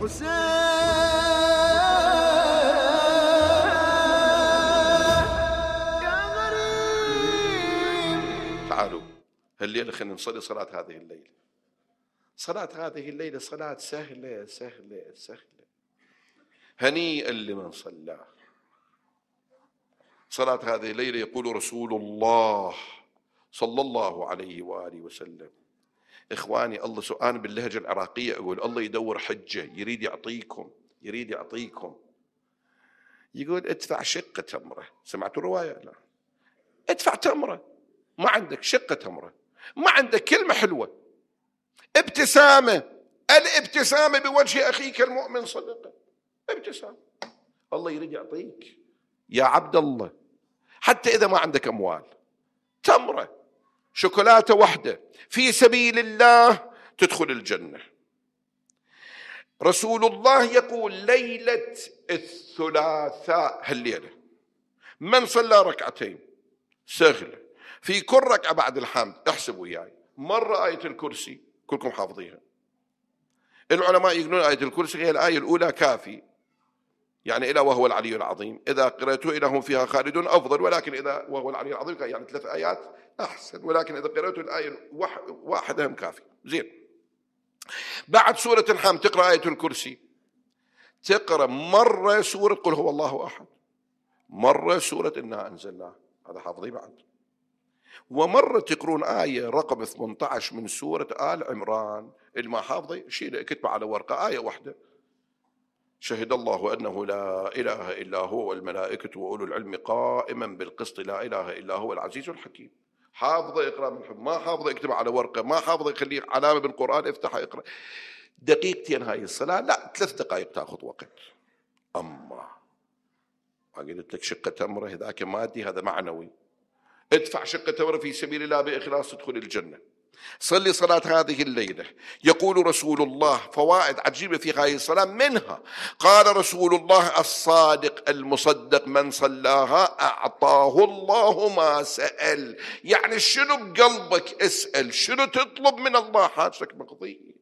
حسين يا غريب تعالوا هالليلة خلينا نصلي صلاة هذه الليلة صلاة هذه الليلة صلاة سهلة سهلة سهلة هنيئا لمن صلاها صلاة هذه الليلة يقول رسول الله صلى الله عليه وآله وسلم إخواني الله سؤال باللهجة العراقية أقول الله يدور حجة يريد يعطيكم يريد يعطيكم يقول ادفع شقة تمرة سمعتوا الرواية لا ادفع تمرة ما عندك شقة تمرة ما عندك كلمة حلوة ابتسامة الابتسامة بوجه أخيك المؤمن صدقة ابتسامة الله يريد يعطيك يا عبد الله حتى إذا ما عندك أموال تمرة شوكولاته واحده في سبيل الله تدخل الجنه رسول الله يقول ليله الثلاثاء هالليله من صلى ركعتين سهله في كل ركعه بعد الحمد احسب وياي مره ايه الكرسي كلكم حافظيها العلماء يقولون ايه الكرسي هي الايه الاولى كافي يعني إلى وهو العلي العظيم إذا قرأت إلى هم فيها خالدون أفضل ولكن إذا وهو العلي العظيم يعني ثلاث آيات أحسن ولكن إذا قرأت الآية واحدة هم كافي زين بعد سورة الحمد تقرأ آية الكرسي تقرأ مرة سورة قل هو الله أحد مرة سورة إنا أنزلناه هذا حافظي بعد ومرة تقرون آية رقم 18 من سورة آل عمران اللي ما حافظي شيل كتبه على ورقة آية واحدة شهد الله أنه لا إله إلا هو والملائكة وأولو العلم قائما بالقسط لا إله إلا هو العزيز الحكيم حافظ اقرا من حب ما حافظ اكتب على ورقه ما حافظ يخليه علامه بالقران افتح اقرا دقيقتين هاي الصلاه لا ثلاث دقائق تاخذ وقت اما ما قلت لك شقه تمره ذاك مادي هذا معنوي ادفع شقه تمره في سبيل الله باخلاص تدخل الجنه صلي صلاة هذه الليلة يقول رسول الله فوائد عجيبة في هذه الصلاة منها قال رسول الله الصادق المصدق من صلاها أعطاه الله ما سأل يعني شنو بقلبك اسأل شنو تطلب من الله حاجتك مقضية